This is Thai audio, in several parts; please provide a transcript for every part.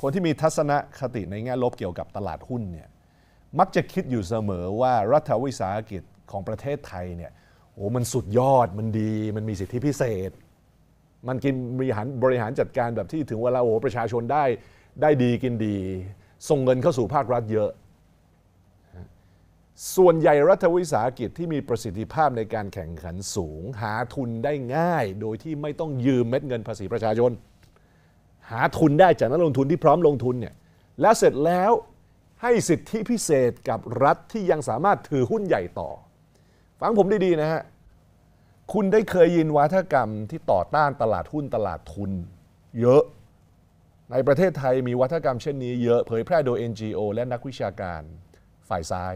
คนที่มีทัศนคติในแง่ลบเกี่ยวกับตลาดหุ้นเนี่ยมักจะคิดอยู่เสมอว่ารัฐวิสาหกิจของประเทศไทยเนี่ยโอ้มันสุดยอดมันดี มันมีสิทธิพิเศษ มันกินบริหารบริหารจัดการแบบที่ถึงเวลาโอ้ประชาชนได้ได้ดีกินดี ส่งเงินเข้าสู่ภาครัฐเยอะ ส่วนใหญ่รัฐวิสาหกิจที่มีประสิทธิภาพในการแข่งขันสูง หาทุนได้ง่าย โดยที่ไม่ต้องยืมเม็ดเงินภาษีประชาชนหาทุนได้จากนักลงทุนที่พร้อมลงทุนเนี่ยแล้วเสร็จแล้วให้สิทธิพิเศษกับรัฐที่ยังสามารถถือหุ้นใหญ่ต่อฟังผมดี ๆ นะฮะคุณได้เคยยินวาทกรรมที่ต่อต้านตลาดหุ้นตลาดทุนเยอะในประเทศไทยมีวัฒกรรมเช่นนี้เยอะเผยแพร่โดย NGO และนักวิชาการฝ่ายซ้าย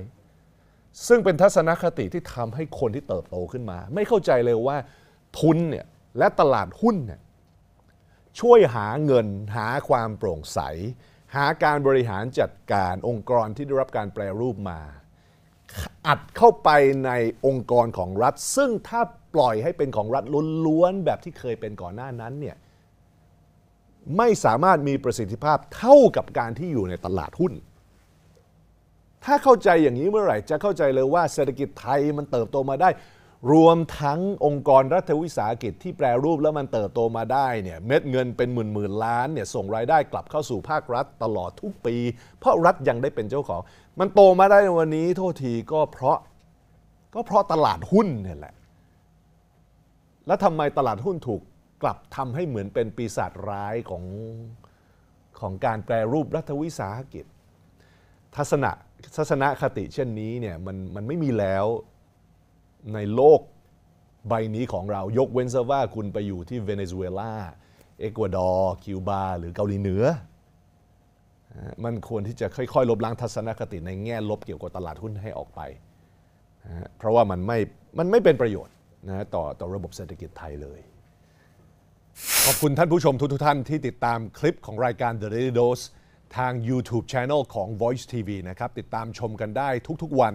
ซึ่งเป็นทัศนคติที่ทำให้คนที่เติบโตขึ้นมา ไม่เข้าใจเลยว่าทุนเนี่ยและตลาดหุ้นเนี่ยช่วยหาเงินหาความโปร่งใส หาการบริหารจัดการองค์กรที่ได้รับการแปลรูปมา อัดเข้าไปในองค์กรของรัฐ ซึ่งถ้าปล่อยให้เป็นของรัฐล้วนๆแบบที่เคยเป็นก่อนหน้านั้นเนี่ยไม่สามารถมีประสิทธิภาพเท่ากับการที่อยู่ในตลาดหุ้น ถ้าเข้าใจอย่างนี้เมื่อไหร่จะเข้าใจเลยว่าเศรษฐกิจไทยมันเติบโตมาได้รวมทั้งองค์กรรัฐวิสาหกิจที่แปรรูปแล้วมันเติบโตมาได้เนี่ยเม็ดเงินเป็นหมื่นหมื่นล้านเนี่ยส่งรายได้กลับเข้าสู่ภาครัฐตลอดทุกปี เพราะรัฐยังได้เป็นเจ้าของ มันโตมาได้ในวันนี้ โทษทีก็เพราะก็เพราะตลาดหุ้นเนี่ยแหละแล้วทำไมตลาดหุ้นถูกกลับทำให้เหมือนเป็นปีศาจร้ายของของการแปรรูปรัฐวิสาหกิจ ทัศนะทัศนคติเช่นนี้เนี่ยมันมันไม่มีแล้วในโลกใบนี้ของเรายกเว้นซะว่าคุณไปอยู่ที่เวเนซุเอลา เอกวาดอร์ คิวบาหรือเกาหลีเหนือมันควรที่จะค่อยๆ ลบล้างทัศนคติในแง่ลบเกี่ยวกับตลาดหุ้นให้ออกไป เพราะว่ามันไม่มันไม่เป็นประโยชน์นะต่อต่อระบบเศรษฐกิจไทยเลย ขอบคุณท่านผู้ชมทุก ๆท่านที่ติดตามคลิปของรายการ The Daily Dose ทาง YouTube Channel ของ Voice TV นะครับติดตามชมกันได้ทุกๆวัน